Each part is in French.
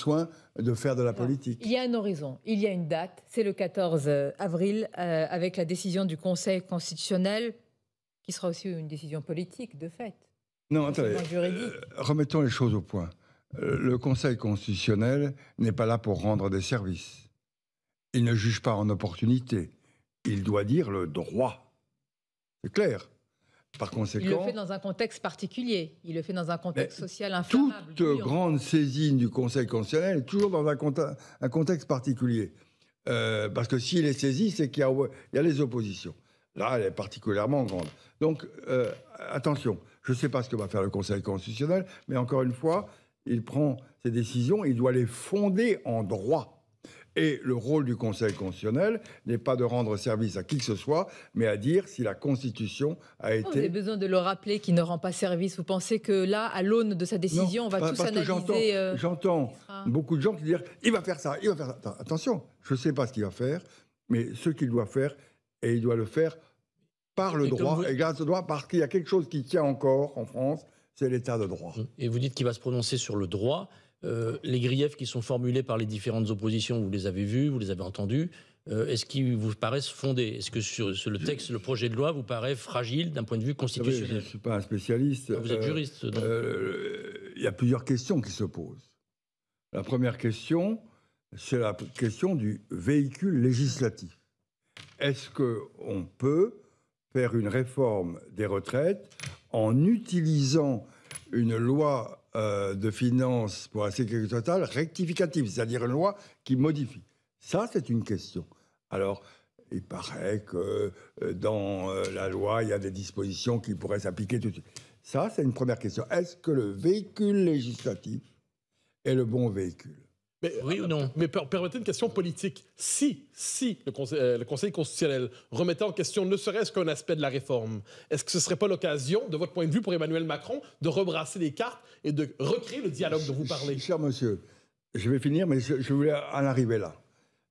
soin de faire de la politique. Il y a un horizon, il y a une date, c'est le 14 euh, avril, euh, avec la décision du Conseil constitutionnel, qui sera aussi une décision politique, de fait. Non, attendez, euh, remettons les choses au point. le Conseil constitutionnel n'est pas là pour rendre des services. Il ne juge pas en opportunité. Il doit dire le droit. C'est clair. Par conséquent, il le fait dans un contexte particulier, il le fait dans un contexte social inflammable. Toute grande saisine du Conseil constitutionnel est toujours dans un, contexte, particulier. Euh, parce que s'il est saisi, c'est qu'il y, a les oppositions. Là, elle est particulièrement grande. Donc, euh, attention, je ne sais pas ce que va faire le Conseil constitutionnel, mais encore une fois, il prend ses décisions, il doit les fonder en droit. Et le rôle du Conseil constitutionnel n'est pas de rendre service à qui que ce soit, mais à dire si la Constitution a oh, été. Vous avez besoin de le rappeler qu'il ne rend pas service. Vous pensez que là, à l'aune de sa décision, on va tous analyser. J'entends euh, beaucoup de gens qui disent il va faire ça, il va faire ça. Attention, je ne sais pas ce qu'il va faire, mais ce qu'il doit faire, et il doit le faire par le droit, et grâce au droit, parce qu'il y a quelque chose qui tient encore en France, c'est l'état de droit. Et vous dites qu'il va se prononcer sur le droit. Euh, les griefs qui sont formulés par les différentes oppositions, vous les avez vus, vous les avez entendus. Euh, est-ce qu'ils vous paraissent fondés Est-ce que sur, le texte, le projet de loi vous paraît fragile d'un point de vue ah constitutionnel Je ne suis pas un spécialiste. Ah, vous êtes euh, juriste. Il y a plusieurs questions qui se posent. La première question, c'est la question du véhicule législatif. Est-ce qu'on peut faire une réforme des retraites en utilisant une loi euh, de finances pour la sécurité totale rectificative, c'est-à-dire une loi qui modifie. Ça, c'est une question. Alors, il paraît que euh, dans euh, la loi, il y a des dispositions qui pourraient s'appliquer tout de suite. Ça, c'est une première question. Est-ce que le véhicule législatif est le bon véhicule oui ou non Mais permettez une question politique. Si, si euh, le Conseil, constitutionnel remettait en question ne serait-ce qu'un aspect de la réforme, est-ce que ce ne serait pas l'occasion, de votre point de vue, pour Emmanuel Macron, de rebrasser les cartes et de recréer le dialogue dont vous parlez Cher monsieur, je vais finir, mais je voulais en arriver là.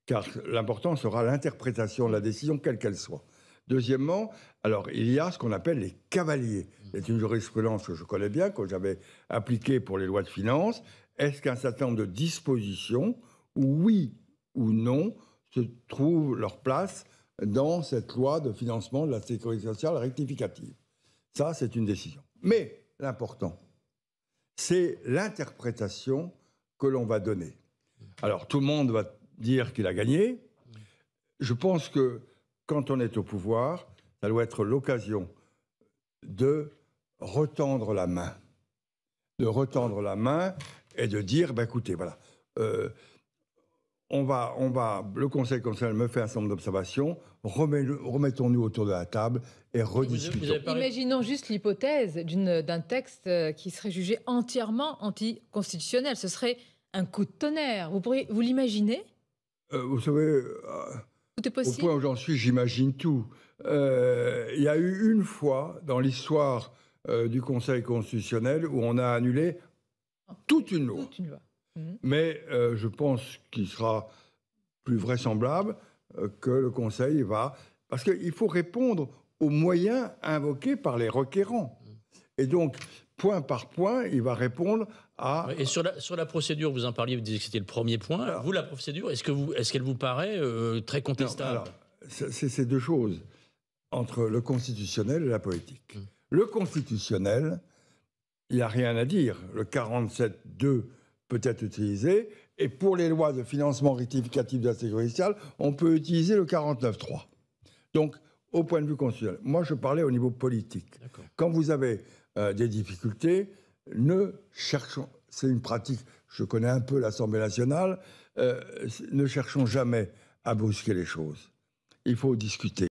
Car l'important sera l'interprétation de la décision, quelle qu'elle soit. Deuxièmement, alors il y a ce qu'on appelle les cavaliers. C'est une jurisprudence que je connais bien, que j'avais appliquée pour les lois de finances. Est-ce qu'un certain nombre de dispositions, oui ou non, se trouvent leur place dans cette loi de financement de la sécurité sociale rectificative Ça, c'est une décision. Mais l'important, c'est l'interprétation que l'on va donner. Alors tout le monde va dire qu'il a gagné. Je pense que quand on est au pouvoir, ça doit être l'occasion de retendre la main. De retendre la main et de dire, ben écoutez, voilà, euh, on va, on va, le Conseil constitutionnel me fait un certain nombre d'observations, remettons-nous autour de la table et rediscutons. Imaginons juste l'hypothèse d'un texte euh, qui serait jugé entièrement anticonstitutionnel. Ce serait un coup de tonnerre. Vous, vous l'imaginez euh, Vous savez, possible. Au point où j'en suis, j'imagine tout. Euh, il y a eu une fois dans l'histoire euh, du Conseil constitutionnel où on a annulé toute une loi. Mhm. Mais euh, je pense qu'il sera plus vraisemblable que le Conseil va. Parce qu'il faut répondre aux moyens invoqués par les requérants. Et donc, point par point, il va répondre à... Et sur la, sur la procédure, vous en parliez, vous disiez que c'était le premier point. vous, la procédure, est-ce qu'elle vous, est qu'elle vous paraît euh, très contestable alors, C'est ces deux choses, entre le constitutionnel et la politique. Hum. Le constitutionnel, il n'y a rien à dire. Le 47.2 peut être utilisé, et pour les lois de financement rectificatif de la sécurité sociale, on peut utiliser le 49.3. Donc, au point de vue constitutionnel, moi je parlais au niveau politique. Quand vous avez euh, des difficultés, ne cherchons, c'est une pratique, je connais un peu l'Assemblée nationale, euh, ne cherchons jamais à brusquer les choses. Il faut discuter.